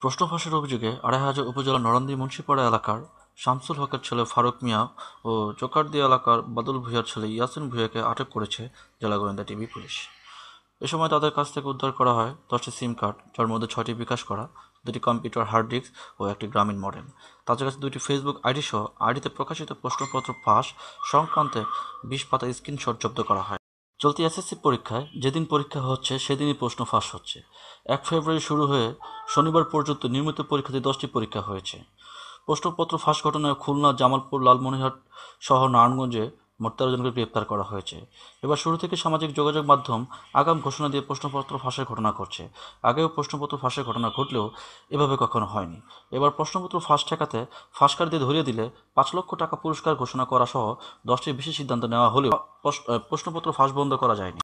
প্রশ্ন ফাঁসের অভিযোগে আড়াইহাজার উপজেলা নরন্দী মুন্সিপাড়া এলাকার শামসুল হকের ছেলে ফারুক মিয়া ও চোকারদি এলাকার বাদুল ভুঁইয়ার ছেলে ইয়াসিন ভুঁইয়াকে আটক করেছে জেলা গোয়েন্দা টিভি পুলিশ এ সময় তাদের কাছ থেকে উদ্ধার করা হয় দশটি সিম কার্ড যার মধ্যে ছয়টি বিকাশ করা দুটি কম্পিউটার হার্ড ডিস্ক ও একটি গ্রামীণ মডেল তাদের কাছে দুটি ফেসবুক আইডি সহ আইডিতে প্রকাশিত প্রশ্নপত্র ফাঁস সংক্রান্তে বিশ পাতা স্ক্রিনশট জব্দ করা হয় চলতি এসএসসি পরীক্ষায় যেদিন পরীক্ষা হচ্ছে সেদিনই প্রশ্ন ফাঁস হচ্ছে এক ফেব্রুয়ারি শুরু হয়ে শনিবার পর্যন্ত নিয়মিত পরীক্ষাতে দশটি পরীক্ষা হয়েছে প্রশ্নপত্র ফাঁস ঘটনায় খুলনা জামালপুর লালমনিরহাট সহ নারায়ণগঞ্জে মোট তেরো জনকে গ্রেপ্তার করা হয়েছে এবার শুরু থেকে সামাজিক যোগাযোগ মাধ্যম আগাম ঘোষণা দিয়ে প্রশ্নপত্র ফাঁসের ঘটনা করছে আগেও প্রশ্নপত্র ফাঁসের ঘটনা ঘটলেও এভাবে কখনো হয়নি এবার প্রশ্নপত্র ফাঁস ঠেকাতে ফাঁসকার দিয়ে ধরিয়ে দিলে পাঁচ লক্ষ টাকা পুরস্কার ঘোষণা করা সহ দশটি বিশেষ সিদ্ধান্ত নেওয়া হলেও প্রশ্নপত্র ফাঁস বন্ধ করা যায়নি